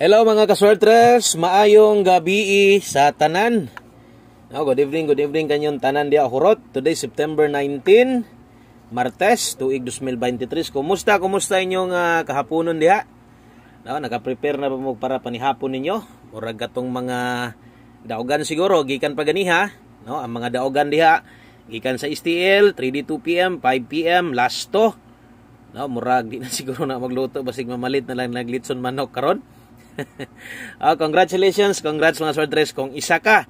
Hello mga kaswertres, maayong gabi eh, sa tanan. Oh, good evening, good evening kanyon tanan dia hurot. Today September 19, Martes, tuig 2023. Kumusta, kumusta inyong uh, kahaponon dia? No, naka-prepare na ba mo para panihapon ninyo? Murag gatong mga daogan siguro, gikan pa ganiha. No, ang mga daogan diha, gikan sa STL, 3D 2pm, 5pm, last to. No, murag di na siguro na magluto basig mamalit na lang naglitson manok karon oh, congratulations, congrats mga swordress kung isa ka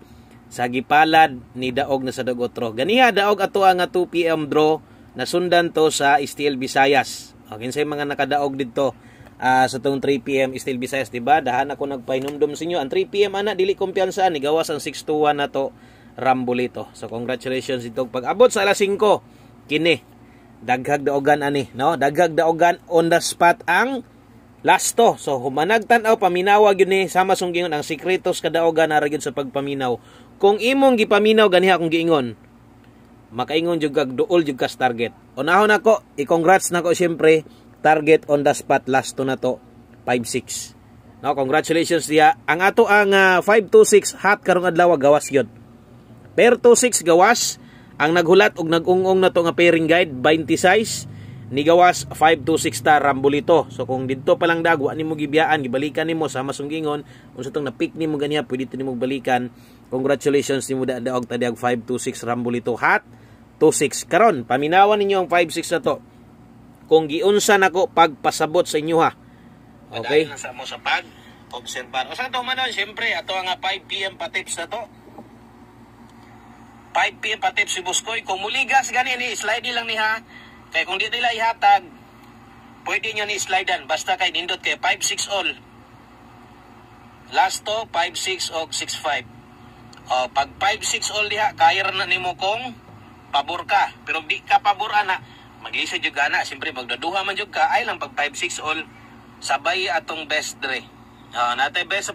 sa gipalad ni daog na sa dagotro. Ganiha daog ato ang 2 PM draw na sundan to sa Steel Visayas. Okay, ah, sa mga nakadaog didto uh, sa tong 3 PM Steel Visayas, di ba? Dahan ako nagpainumdum sa inyo. Ang 3 PM ana dili kumpiyansa ni ang 621 na to Rambolito. So congratulations dito pag-abot sa alas 5 kini daghag daogan ani no daghag daogan on the spot ang Last to, so humanagtan aw paminawag yun ni sama sung gingon ang sikretos kadaoga na gyud sa pagpaminaw. Kung imong gipaminaw ganiha kung giingon, makaingon jud kag duol jud kas target. Unahon nako, i-congrats nako syempre target on the spot last to na to 56. No, congratulations dia. Ang ato ang 526 ah, hot karong adlaw gawas gyud. Pair 26 gawas ang naghulat og nagungong na to nga pairing guide 26 Nigawas 526 ta Rambolito. So kung didto pa lang dagwa nimo gibiyaan gibalikan nimo sa masunggingon unsa tong napik nimo ganiha pwede to nimo balikan. Congratulations nimo da daog tadiag 526 Rambolito hat 26 karon paminawan ninyo ang 56 na to. Kung giunsa nako pagpasabot sa inyo ha. Okay. Sa mo sa pag obserbar. O sa to manon syempre ato nga ah, 5 PM pa tips na to. 5 PM pa tips si Buskoy kung muligas gani ni slide lang ni ha Kay kung di nila ihatag, pwede nyo ni-slidean basta kay nindot kay 5-6 all. Last to, 5-6 o 6-5. O, pag 5-6 all diha, kaya na nimo kong pabor ka. Pero di ka pabor ana, maglisod jud ana, siyempre magdaduha man jud ka, ay lang pag 5-6 all, sabay atong best dre. O, natay best sa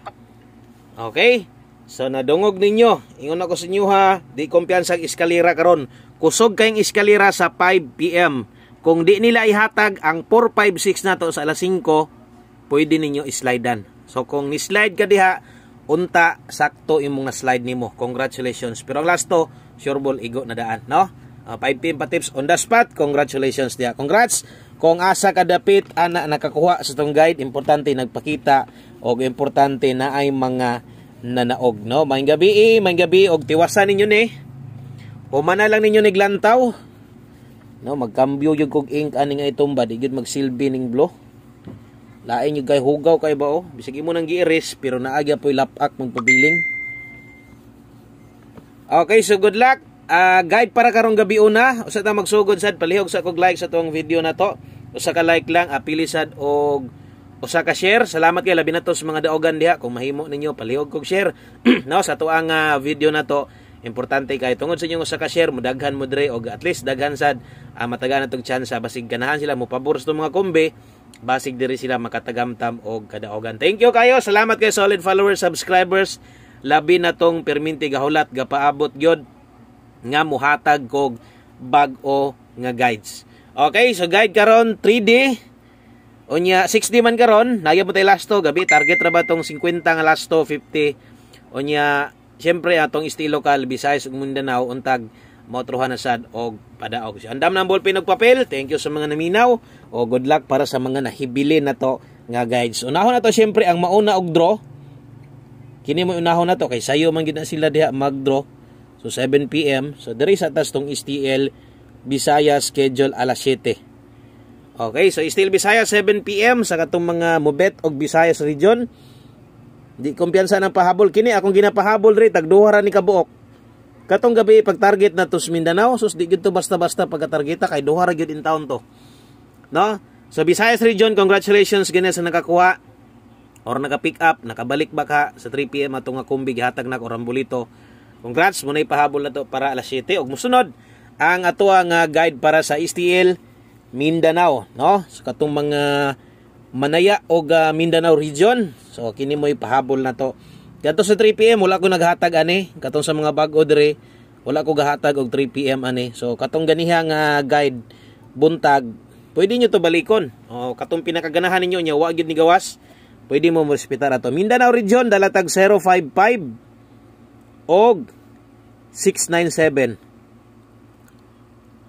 Okay. So nadungog ninyo. Ingon ako sa inyo ha, di kumpiyansang iskalira karon kusog kayong eskalera sa 5 p.m. Kung di nila ihatag ang 456 to sa alas 5, pwede ninyo islidean. So kung ni-slide ka diha, unta sakto imong na-slide nimo. Congratulations. Pero ang last to, sure ball igo na daan, no? Uh, 5 p.m. pa tips on the spot. Congratulations diha. Congrats. Kung asa kadapit ana nakakuha sa tong guide, importante nagpakita og importante na ay mga nanaog, no? Maayong gabi, maayong gabi og tiwasan ninyo ni. Eh. O Humana lang ninyo niglantaw. No, magkambyo yung kog ink ani nga itumba di magsilbi ning blow. Lain yung kay hugaw kay ba oh. Bisag imo nang giiris pero naagya poy lapak magpabiling. Okay, so good luck. Uh, guide para karong gabi una. Usa ta magsugod sad palihog sa kog like sa tuong video na to. Usa ka like lang apili sad og usa ka share. Salamat kay labi na to sa mga daogan diha kung mahimo ninyo palihog kog share. no, sa tuang uh, ah, video na to Importante kay tungod sa inyong sa cashier share mudaghan mo dre og at least daghan sad uh, matagaan atong chance basig ganahan sila mo pabor sa mga kombe basig diri sila makatagamtam og kadaogan. Thank you kayo. Salamat kay solid followers, subscribers. Labi na tong perminti gahulat gapaabot gyud nga muhatag kog bag-o nga guides. Okay, so guide karon 3D Unya 6D man karon, nayo mo tay lasto gabi target ra ba tong 50 nga lasto 50. Unya Siyempre atong estilo kal Visayas ug Mindanao untag motruhan na sad og padaog. So, andam na ang ballpen og papel. Thank you sa mga naminaw o good luck para sa mga nahibilin na nga guides. Unahon na to siyempre ang mauna og draw. Kini mo unahon na to kay sayo man gid na sila diha mag-draw. So 7 PM. So dere sa tas tong STL Visayas schedule alas 7. Okay, so STL Visayas 7 PM sa katong mga mobet og Visayas region. Di kumpiyansa ng pahabol kini akong ginapahabol diri tagduha ra ni kabuok. Katong gabi pag-target na to Mindanao, sus di to basta-basta pagka-targeta kay duha ra gyud in town to. No? So Visayas region, congratulations gani sa nakakuha or naka-pick up, nakabalik ba ka sa 3 PM atong kumbi gihatag na ko Rambulito. Congrats mo na ipahabol na to para alas 7 ug musunod ang ato ang uh, guide para sa STL Mindanao, no? Sa so, katong mga Manaya og uh, Mindanao region. So kini mo'y pahabol na to. Kadto sa 3 PM wala ko naghatag ani katong sa mga bag-o wala ko gahatag og 3 PM ani. So katong ganiha nga uh, guide buntag pwede nyo to balikon. O katong pinakaganahan ninyo nya wa gyud ni gawas. Pwede mo respetar ato. Mindanao region dalatag 055 og 697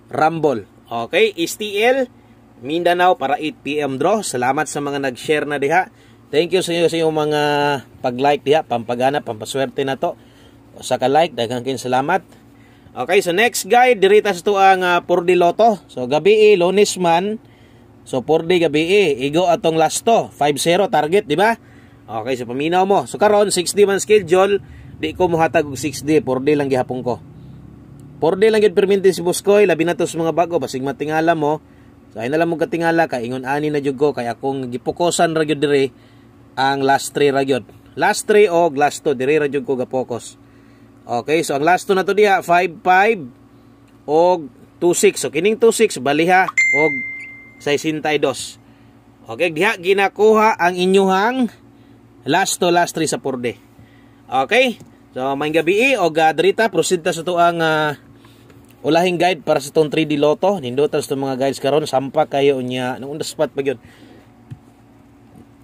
Rumble. Okay, STL Mindanao para 8pm draw. Salamat sa mga nag-share na diha. Thank you sa inyo sa inyong mga pag-like diha, pampagana, pampaswerte na to. Sa ka-like, daghang kin salamat. Okay, so next guide, dirita sa to ang uh, ah, Purdi Loto. So gabi, eh, lunes man. So Purdi gabi, eh, igo atong last to. 5-0 target, di ba? Okay, so paminaw mo. So karon 6D man schedule, di ko muhatag og 6D, 4D lang gihapon ko. 4D lang gid permintin si Buskoy, labi na to sa mga bago, basig matingala mo. Kay na lang mo katingala kay ingon ani na jud ko kay akong gipokusan ra gyud diri ang last 3 ra gyud. Last 3 o last 2 diri ra jud ko gapokus. Okay, so ang last 2 na to diha 55 og 26. So kining 26 baliha og 62. Okay, diha ginakuha ang inyuhang last to last 3 sa purde. Okay? So, may gabi og uh, proceed ta sa to ang uh, ulahing guide para sa tong 3D loto nindutan sa mga guides karon sampa kayo niya nung undas spot pa gyud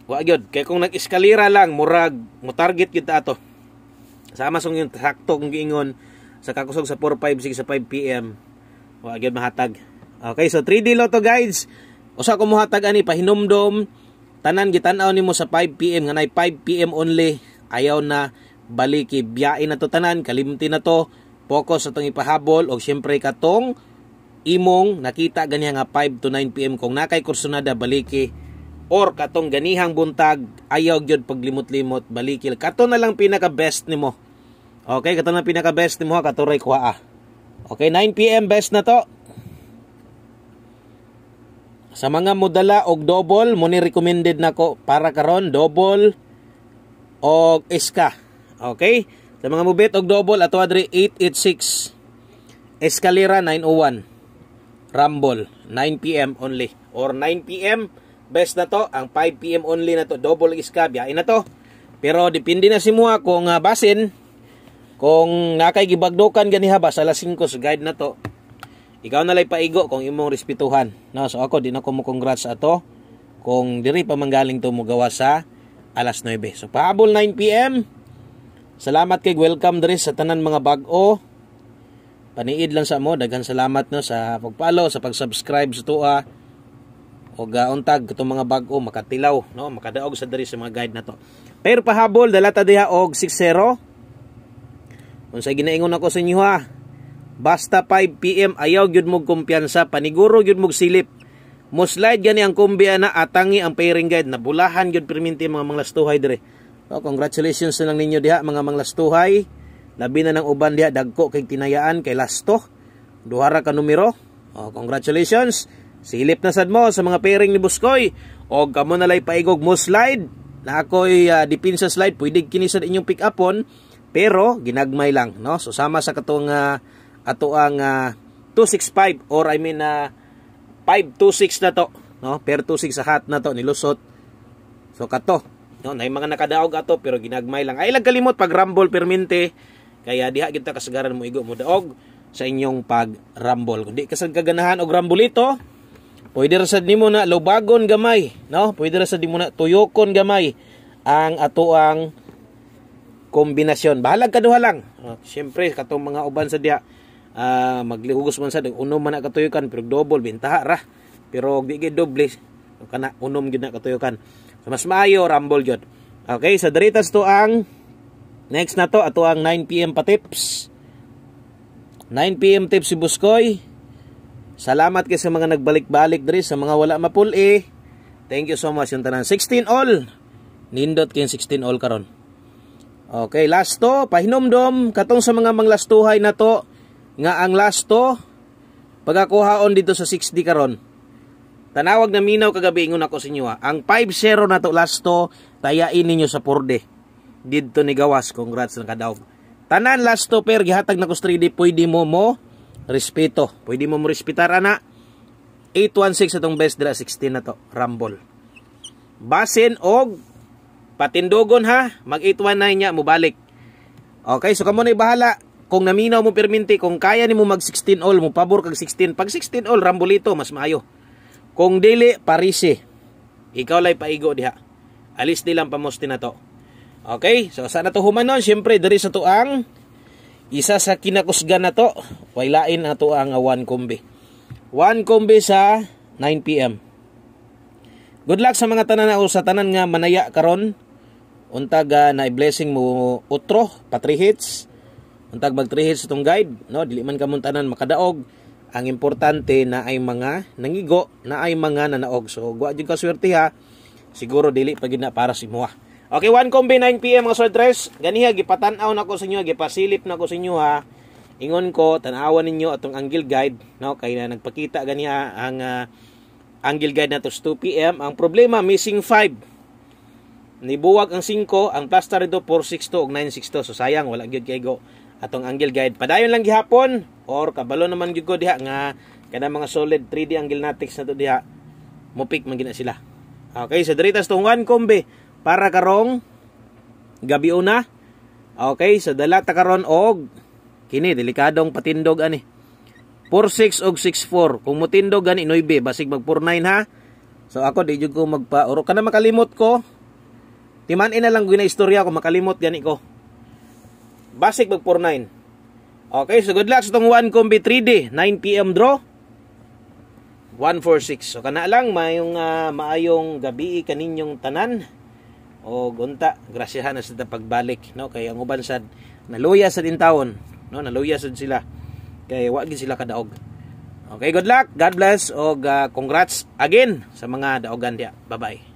wa gyud kay kung nag-eskalera lang murag mo target gyud ta ato sama sung yung sakto kung giingon sa kakusog sa 4:56 sa 5 PM wa gyud mahatag okay so 3D loto guides usa ko muhatag ani pahinomdom tanan gitan-aw nimo sa 5 PM nga 5 PM only ayaw na baliki biyain na to tanan kalimti na to Focus atong ipahabol og siyempre katong imong nakita ganiha nga 5 to 9 pm kung nakay kursonada baliki or katong ganihang buntag ayaw gyud paglimot-limot balikil kato na lang pinaka best nimo okay kato na pinaka best nimo katuray ko ah okay 9 pm best na to sa mga mudala og double mo ni recommended nako para karon double og iska okay sa mga mubit og double at adri 886. Escalera 901. Rumble 9 PM only or 9 PM best na to ang 5 PM only na to double iskabya ina to. Pero depende na si mua kung uh, basin kung nakay gibagdukan gani haba sa alas 5 sa guide na to. Ikaw na lay paigo kung imong respetuhan. No, so ako din ako mo congrats ato kung diri pa manggaling to mo gawa sa alas 9. So pahabol 9 PM Salamat kay welcome diri sa tanan mga bag-o. Paniid lang sa mo daghan salamat no sa pagpalo, sa pag-subscribe sa tuwa. O gauntag uh, itong mga bag-o makatilaw no, makadaog sa diri sa mga guide na to. Pero pahabol dalata diha og 60. Unsa ginaingon ako sa inyo ha? Basta 5 PM ayaw gyud mo kumpiyansa, paniguro gyud mo silip. Muslide gani ang kumbiya na atangi ang pairing guide na bulahan gyud perminti mga mga manglastuhay dire. So, congratulations na lang ninyo diha mga manglastuhay. Labi na ng uban diha dagko kay tinayaan kay lasto. Duhara ka numero. Oh, congratulations. Silip na sad mo sa mga pairing ni Buskoy. O kamo na lay paigog mo slide. Na ako'y uh, ah, dipinsa slide, pwede kini sa inyong pick upon pero ginagmay lang, no? So sama sa katong uh, ato ang uh, ah, 265 or I mean uh, 526 na to, no? Per 26 sa hat na to ni Lusot. So kato, No, na mga nakadaog ato pero ginagmay lang. Ay lang kalimot pag rumble permente. Kaya diha kita kasagaran mo igo mo daog sa inyong pag rumble. Kundi kasag kaganahan og rumble ito, pwede ra sad nimo na lobagon gamay, no? Pwede ra sad nimo na tuyokon gamay ang atoang kombinasyon. Bahalag kaduha lang. Uh, Siyempre, katong mga uban sa diya, uh, ah, maglihugos man sa diya, unom man na katuyukan, pero double, bintaha ra. Pero di doble, kana unom gyud na katuyukan. So, mas maayo rambol jud. Okay, so diritas to ang next na to ato ang 9 PM pa tips. 9 PM tips si Buskoy. Salamat kay sa mga nagbalik-balik diri sa mga wala mapul-i. Thank you so much yung tanan. 16 all. Nindot kay 16 all karon. Okay, last to, pahinomdom katong sa mga manglastuhay na to nga ang last to pagakuhaon dito sa 6D karon Tanawag na minaw kagabi ingon ako sa inyo ha. Ang 5-0 na to last to, tayain ninyo sa purde. Didto ni gawas, congrats lang kadaog. Tanan last to per gihatag na ko 3D pwede mo mo respeto. Pwede mo mo respetar ana. 816 atong best dira 16 na to, Rumble. Basin og patindogon ha, mag 819 niya balik. Okay, so kamo na bahala kung naminaw mo permente, kung kaya ni mo mag 16 all, mo pabor kag 16. Pag 16 all, rambolito, mas maayo. Kung dili parisi, ikaw lay paigo diha. Alis di lang pamusti na to. Okay, so sa natuhuman nun, syempre diri sa tuang isa sa kinakusgan na to, wailain na to ang 1 kombi. 1 kombi sa 9 PM. Good luck sa mga tanan o sa tanan nga manaya karon. Untag uh, na blessing mo utro, patri hits. Untag mag 3 hits itong guide, no? Dili man ka muntanan makadaog ang importante na ay mga nangigo na ay mga nanaog. So, guwa dyan ka swerte ha. Siguro dili pagid na para si Mua. Okay, 1 combi 9 PM mga sortres. Ganiha gipatan-aw nako sa inyo, gipasilip nako sa inyo ha. Ingon ko tan-awan ninyo atong angle guide no kay na nagpakita ganiha ang uh, angle guide nato 2 PM. Ang problema missing 5 nibuwag ang 5 ang plaster dito 462 og 962 so sayang wala gyud kay go atong angle guide padayon lang gihapon or kabalo naman gyud ko diha nga kana mga solid 3D angle natics na to diha mupik man gina sila okay sa so, diretas tungan kombe para karong gabi una okay sa so, dala ta karon og kini delikadong patindog ani 46 og 64 kung mutindog ani 9 basig mag 49 ha so ako di jud ko magpa uro kana makalimot ko timan ina lang gina istorya ko makalimot gani ko Basic mag 49. Okay, so good luck sa so, tong 1 combi 3D, 9 PM draw. 146. So kana lang mayong uh, maayong gabi kaninyong tanan o gunta grasyahan na sa pagbalik no kay ang uban sad naluya sa tintawon no naluya sad sila kay wa gid sila kadaog okay good luck god bless og uh, congrats again sa mga daogan dia bye bye